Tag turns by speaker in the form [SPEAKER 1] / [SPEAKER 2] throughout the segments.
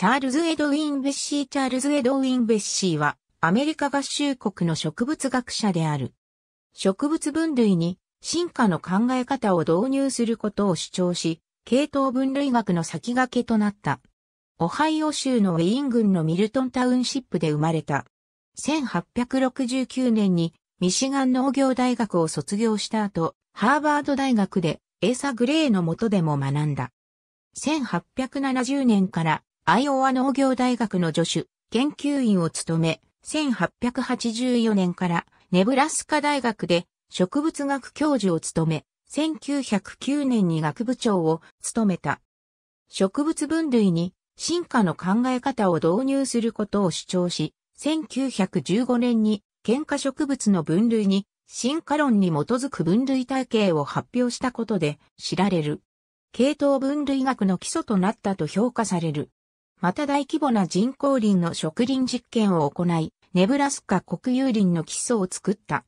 [SPEAKER 1] チャールズ・エドウィン・ベッシーチャールズ・エドウィン・ベッシーはアメリカ合衆国の植物学者である。植物分類に進化の考え方を導入することを主張し、系統分類学の先駆けとなった。オハイオ州のウェイン郡のミルトンタウンシップで生まれた。1869年にミシガン農業大学を卒業した後、ハーバード大学でエーサ・グレーの下でも学んだ。1870年からアイオワ農業大学の助手、研究員を務め、1884年からネブラスカ大学で植物学教授を務め、1909年に学部長を務めた。植物分類に進化の考え方を導入することを主張し、1915年に喧嘩植物の分類に進化論に基づく分類体系を発表したことで知られる。系統分類学の基礎となったと評価される。また大規模な人工林の植林実験を行い、ネブラスカ国有林の基礎を作った。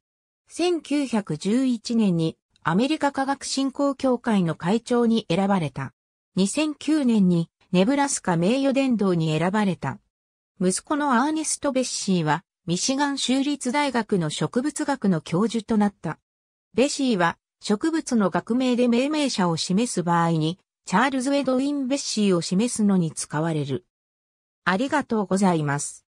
[SPEAKER 1] 1911年にアメリカ科学振興協会の会長に選ばれた。2009年にネブラスカ名誉殿堂に選ばれた。息子のアーネスト・ベッシーは、ミシガン州立大学の植物学の教授となった。ベシーは、植物の学名で命名者を示す場合に、チャールズ・ウェドウィン・ベッシーを示すのに使われる。ありがとうございます。